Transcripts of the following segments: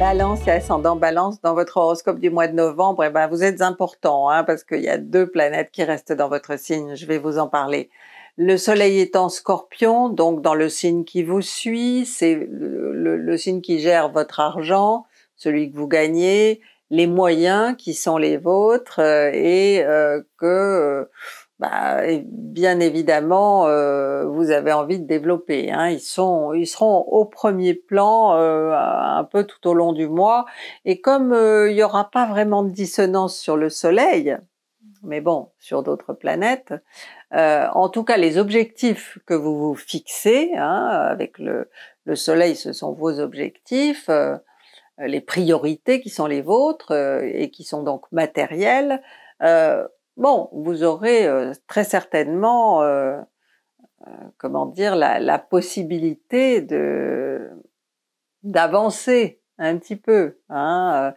Balance et ascendant balance dans votre horoscope du mois de novembre, et eh ben vous êtes important hein, parce qu'il y a deux planètes qui restent dans votre signe, je vais vous en parler. Le soleil est en scorpion, donc dans le signe qui vous suit, c'est le, signe qui gère votre argent, celui que vous gagnez, les moyens qui sont les vôtres euh, et euh, que... Euh, bah, bien évidemment, euh, vous avez envie de développer. Hein. Ils, sont, ils seront au premier plan euh, un peu tout au long du mois. Et comme euh, il n'y aura pas vraiment de dissonance sur le Soleil, mais bon, sur d'autres planètes, en tout cas, les objectifs que vous vous fixez, hein, avec le, Soleil, ce sont vos objectifs les priorités qui sont les vôtres et qui sont donc matérielles, bon, vous aurez euh, très certainement, euh, euh, comment dire, la, possibilité de d'avancer un petit peu, hein,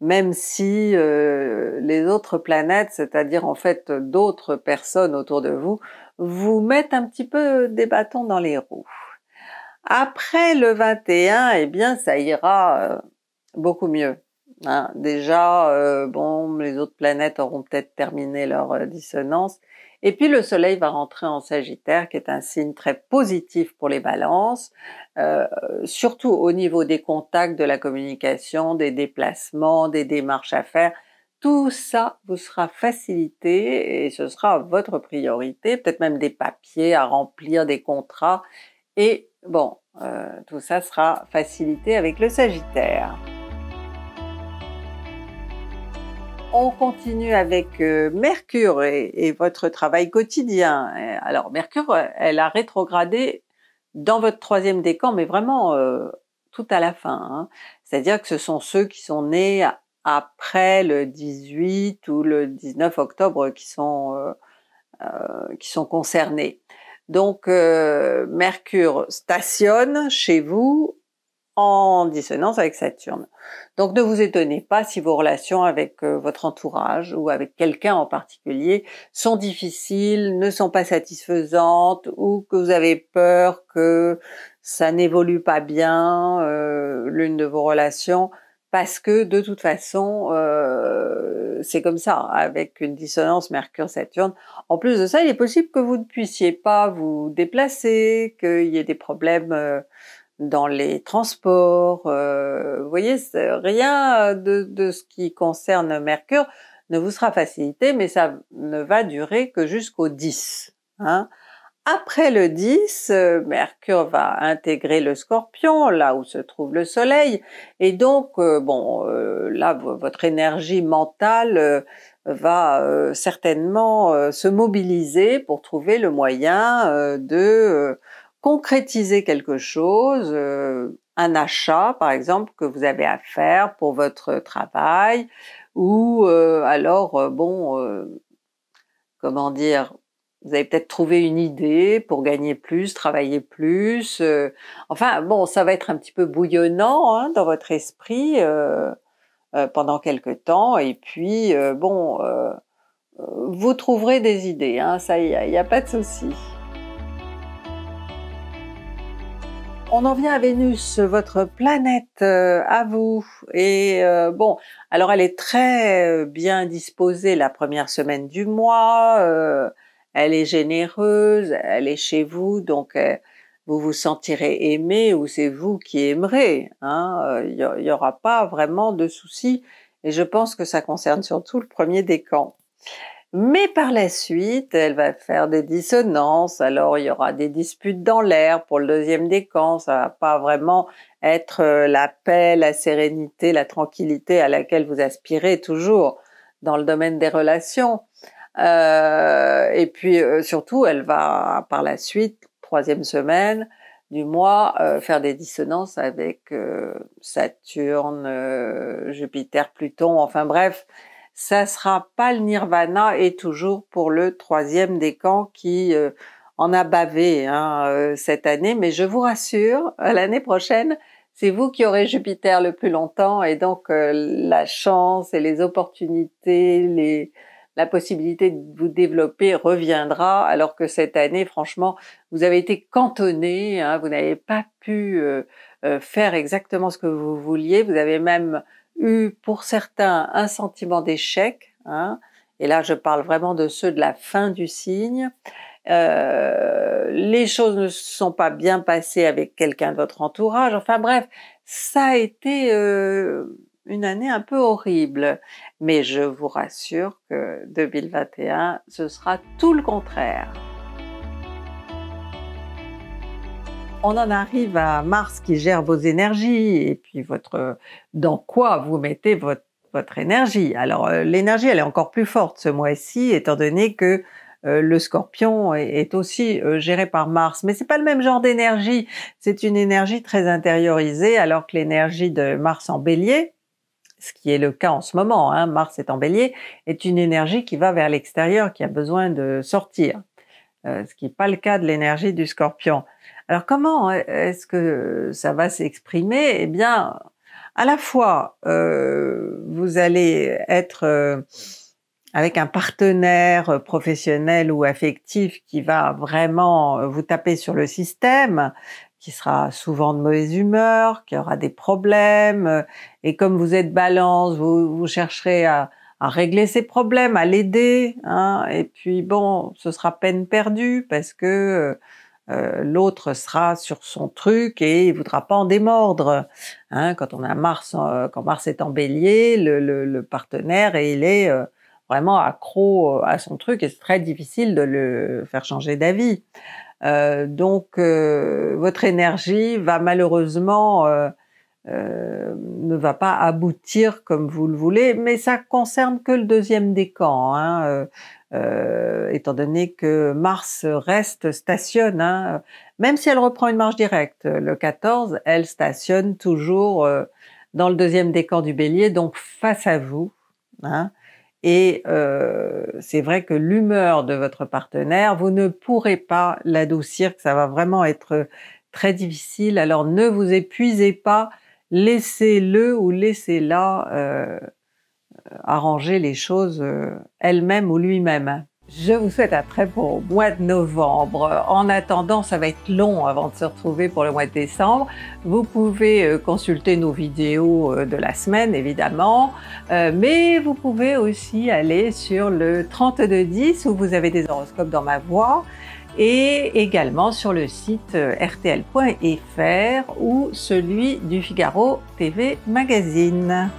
même si les autres planètes, c'est-à-dire en fait d'autres personnes autour de vous, vous mettent un petit peu des bâtons dans les roues. Après le 21, eh bien, ça ira beaucoup mieux. Hein, déjà, euh, bon, les autres planètes auront peut-être terminé leur euh, dissonance. Et puis le Soleil va rentrer en Sagittaire, qui est un signe très positif pour les balances, euh, surtout au niveau des contacts, de la communication, des déplacements, des démarches à faire. Tout ça vous sera facilité et ce sera votre priorité, peut-être même des papiers à remplir, des contrats. Et bon, tout ça sera facilité avec le Sagittaire. On continue avec euh, Mercure et, votre travail quotidien. Alors Mercure, elle a rétrogradé dans votre troisième décan, mais vraiment euh, tout à la fin. Hein. C'est-à-dire que ce sont ceux qui sont nés après le 18 ou le 19 octobre qui sont, euh, qui sont concernés. Donc Mercure stationne chez vous en dissonance avec Saturne. Donc ne vous étonnez pas si vos relations avec euh, votre entourage ou avec quelqu'un en particulier sont difficiles, ne sont pas satisfaisantes ou que vous avez peur que ça n'évolue pas bien euh, l'une de vos relations parce que de toute façon euh, c'est comme ça avec une dissonance Mercure-Saturne. En plus de ça, il est possible que vous ne puissiez pas vous déplacer, qu'il y ait des problèmes euh, dans les transports. Euh, vous voyez, rien de, ce qui concerne Mercure ne vous sera facilité, mais ça ne va durer que jusqu'au 10. Hein. Après le 10, euh, Mercure va intégrer le Scorpion, là où se trouve le Soleil, et donc, euh, bon, là, votre énergie mentale va certainement se mobiliser pour trouver le moyen de concrétiser quelque chose, euh, un achat par exemple que vous avez à faire pour votre travail, ou euh, alors, euh, bon, comment dire, vous avez peut-être trouvé une idée pour gagner plus, travailler plus. enfin, bon, ça va être un petit peu bouillonnant hein, dans votre esprit pendant quelque temps. Et puis, bon, vous trouverez des idées. Hein, ça, il n'y a, pas de souci. On en vient à Vénus, votre planète euh, à vous. Et euh, bon, alors elle est très euh, bien disposée la première semaine du mois. elle est généreuse, elle est chez vous, donc vous vous sentirez aimé ou c'est vous qui aimerez. Il hein. n'y aura pas vraiment de soucis. Et je pense que ça concerne surtout le premier décan. Mais par la suite, elle va faire des dissonances, alors il y aura des disputes dans l'air pour le deuxième décan, ça va pas vraiment être euh, la paix, la sérénité, la tranquillité à laquelle vous aspirez toujours dans le domaine des relations. Euh, et puis euh, surtout, elle va par la suite, troisième semaine du mois, faire des dissonances avec Saturne, Jupiter, Pluton, enfin bref, ça sera pas le nirvana et toujours pour le troisième décan qui euh, en a bavé hein, euh, cette année. Mais je vous rassure, euh, l'année prochaine, c'est vous qui aurez Jupiter le plus longtemps et donc la chance et les opportunités, les, la possibilité de vous développer reviendra, alors que cette année, franchement, vous avez été cantonné, hein, vous n'avez pas pu faire exactement ce que vous vouliez, vous avez même eu pour certains un sentiment d'échec, hein. et là je parle vraiment de ceux de la fin du signe, euh, les choses ne se sont pas bien passées avec quelqu'un de votre entourage, enfin bref, ça a été euh, une année un peu horrible, mais je vous rassure que 2021, ce sera tout le contraire. on en arrive à Mars qui gère vos énergies et puis votre dans quoi vous mettez votre, énergie. Alors euh, l'énergie, elle est encore plus forte ce mois-ci, étant donné que euh, le scorpion est, aussi euh, géré par Mars. Mais c'est pas le même genre d'énergie. C'est une énergie très intériorisée, alors que l'énergie de Mars en bélier, ce qui est le cas en ce moment, hein, Mars est en bélier, est une énergie qui va vers l'extérieur, qui a besoin de sortir. ce qui n'est pas le cas de l'énergie du scorpion. Alors comment euh, est-ce que ça va s'exprimer Eh bien, à la fois, euh, vous allez être euh, avec un partenaire professionnel ou affectif qui va vraiment vous taper sur le système, qui sera souvent de mauvaise humeur, qui aura des problèmes. Et comme vous êtes balance, vous, chercherez à, régler ces problèmes, à l'aider. Hein, et puis bon, ce sera peine perdue parce que... Euh, l'autre sera sur son truc et il voudra pas en démordre. Hein, quand on a Mars, euh, quand Mars est en Bélier, le, partenaire et il est euh, vraiment accro à son truc et c'est très difficile de le faire changer d'avis. donc votre énergie va malheureusement euh, ne va pas aboutir comme vous le voulez, mais ça concerne que le deuxième décan, hein, euh, euh, étant donné que Mars reste, stationne, hein, même si elle reprend une marche directe le 14, elle stationne toujours dans le deuxième décan du bélier, donc face à vous. Hein, et c'est vrai que l'humeur de votre partenaire, vous ne pourrez pas l'adoucir, que ça va vraiment être très difficile, alors ne vous épuisez pas laissez-le ou laissez-la euh, arranger les choses euh, elle-même ou lui-même. Je vous souhaite un très bon mois de novembre. En attendant, ça va être long avant de se retrouver pour le mois de décembre. Vous pouvez euh, consulter nos vidéos de la semaine, évidemment, mais vous pouvez aussi aller sur le 3210 où vous avez des horoscopes dans ma voix et également sur le site rtl.fr euh, ou celui du Figaro TV Magazine.